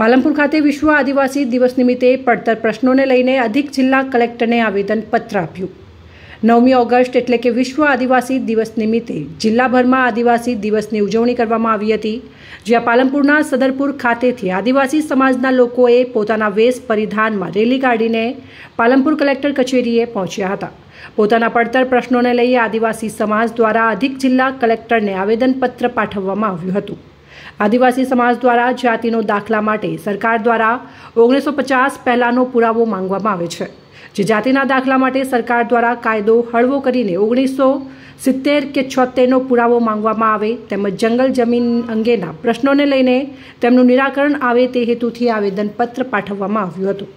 પાલનપુર ખાતે વિશ્વ આદિવાસી દિવસ નિમિત્તે પડતર પ્રશ્નોને લઈને અધિક જિલ્લા કલેક્ટરને આવેદનપત્ર આપ્યું નવમી ઓગસ્ટ એટલે કે વિશ્વ આદિવાસી દિવસ નિમિત્તે જિલ્લાભરમાં આદિવાસી દિવસની ઉજવણી કરવામાં આવી હતી જ્યાં પાલનપુરના સદરપુર ખાતેથી આદિવાસી સમાજના લોકોએ પોતાના વેશ પરિધાનમાં રેલી કાઢીને પાલનપુર કલેક્ટર કચેરીએ પહોંચ્યા હતા પોતાના પડતર પ્રશ્નોને લઈ આદિવાસી સમાજ દ્વારા અધિક જિલ્લા કલેક્ટરને આવેદનપત્ર પાઠવવામાં આવ્યું હતું આદિવાસી સમાજ દ્વારા જાતિનો દાખલા માટે સરકાર દ્વારા ઓગણીસો પચાસ પહેલાંનો પુરાવો માંગવામાં આવે છે જે જાતિના દાખલા માટે સરકાર દ્વારા કાયદો હળવો કરીને ઓગણીસો સિત્તેર કે છોતેરનો પુરાવો માંગવામાં આવે તેમજ જંગલ જમીન અંગેના પ્રશ્નોને લઈને તેમનું નિરાકરણ આવે તે હેતુથી આવેદનપત્ર પાઠવવામાં આવ્યું હતું